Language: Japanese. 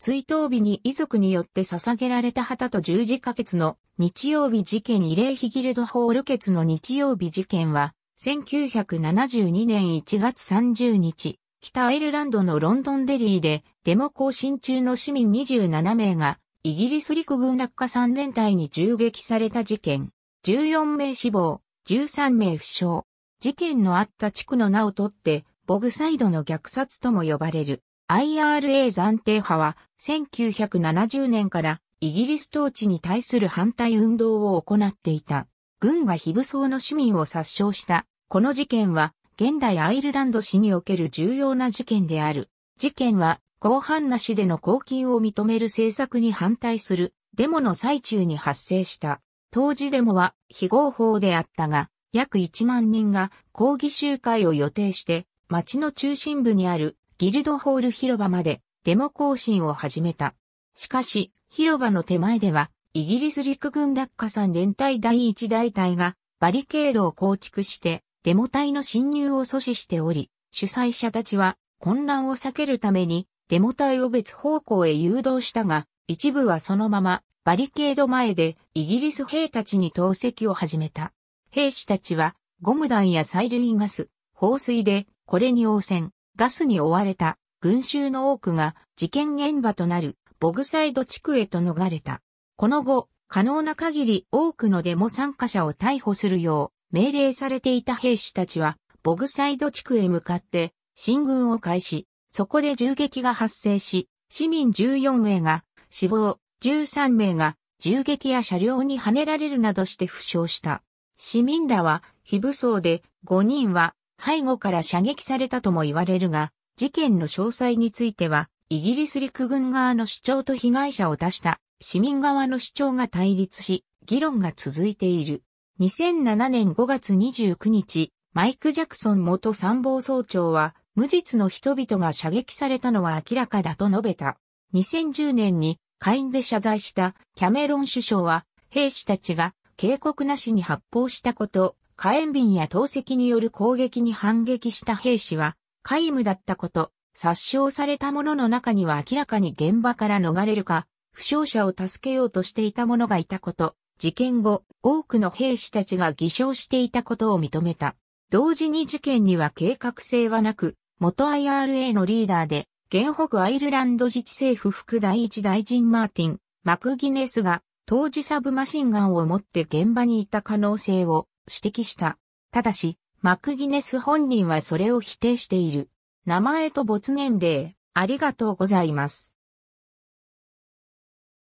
追悼日に遺族によって捧げられた旗と十字架決の日曜日事件慰霊碑ギルドホール決の日曜日事件は、1972年1月30日、北アイルランドのロンドンデリーで、デモ行進中の市民27名が、イギリス陸軍落下3連隊に銃撃された事件。14名死亡、13名負傷。事件のあった地区の名をとって、ボグサイドの虐殺とも呼ばれる。IRA 暫定派は1970年からイギリス統治に対する反対運動を行っていた。軍が非武装の市民を殺傷した。この事件は現代アイルランド史における重要な事件である。事件は広範な市での公金を認める政策に反対するデモの最中に発生した。当時デモは非合法であったが、約1万人が抗議集会を予定して、町の中心部にあるギルドホール広場までデモ行進を始めた。しかし、広場の手前では、イギリス陸軍落下山連隊第一大隊がバリケードを構築して、デモ隊の侵入を阻止しており、主催者たちは混乱を避けるためにデモ隊を別方向へ誘導したが、一部はそのままバリケード前でイギリス兵たちに投石を始めた。兵士たちはゴム弾や催涙ガス、放水でこれに応戦。ガスに追われた群衆の多くが事件現場となるボグサイド地区へと逃れた。この後、可能な限り多くのデモ参加者を逮捕するよう命令されていた兵士たちは、ボグサイド地区へ向かって進軍を開始、そこで銃撃が発生し、市民14名が死亡、13名が銃撃や車両に跳ねられるなどして負傷した。市民らは非武装で5人は背後から射撃されたとも言われるが、事件の詳細については、イギリス陸軍側の主張と被害者を出した市民側の主張が対立し、議論が続いている。2007年5月29日、マイク・ジャクソン元参謀総長は、無実の人々が射撃されたのは明らかだと述べた。2010年に下院で謝罪したキャメロン首相は、兵士たちが警告なしに発砲したこと火炎瓶や投石による攻撃に反撃した兵士は、皆無だったこと、殺傷された者の中には明らかに現場から逃れるか、負傷者を助けようとしていた者がいたこと、事件後、多くの兵士たちが偽証していたことを認めた。同時に事件には計画性はなく、元 IRA のリーダーで、現北アイルランド自治政府副第一大臣マーティン、マクギネスが、当時サブマシンガンを持って現場にいた可能性を指摘した。ただし、マクギネス本人はそれを否定している。名前と没年齢、ありがとうございます。